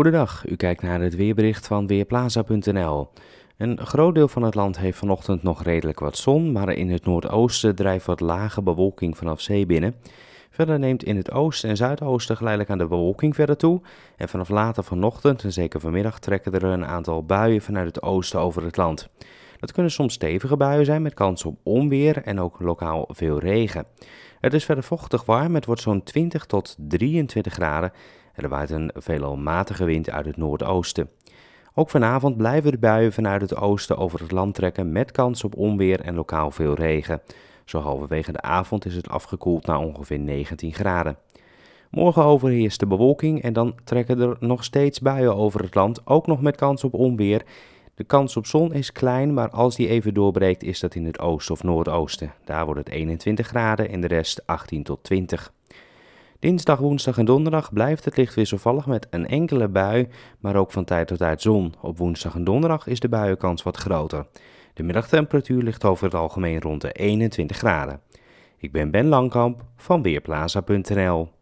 Goedendag, u kijkt naar het weerbericht van Weerplaza.nl. Een groot deel van het land heeft vanochtend nog redelijk wat zon, maar in het noordoosten drijft wat lage bewolking vanaf zee binnen. Verder neemt in het oosten en zuidoosten geleidelijk aan de bewolking verder toe. En vanaf later vanochtend en zeker vanmiddag trekken er een aantal buien vanuit het oosten over het land. Dat kunnen soms stevige buien zijn met kans op onweer en ook lokaal veel regen. Het is verder vochtig warm, het wordt zo'n 20 tot 23 graden er waait een veelal matige wind uit het noordoosten. Ook vanavond blijven de buien vanuit het oosten over het land trekken met kans op onweer en lokaal veel regen. Zo halverwege de avond is het afgekoeld naar ongeveer 19 graden. Morgen overheerst de bewolking en dan trekken er nog steeds buien over het land, ook nog met kans op onweer. De kans op zon is klein, maar als die even doorbreekt is dat in het oosten of noordoosten. Daar wordt het 21 graden en de rest 18 tot 20. Dinsdag, woensdag en donderdag blijft het licht wisselvallig met een enkele bui, maar ook van tijd tot tijd zon. Op woensdag en donderdag is de buienkans wat groter. De middagtemperatuur ligt over het algemeen rond de 21 graden. Ik ben Ben Langkamp van Weerplaza.nl.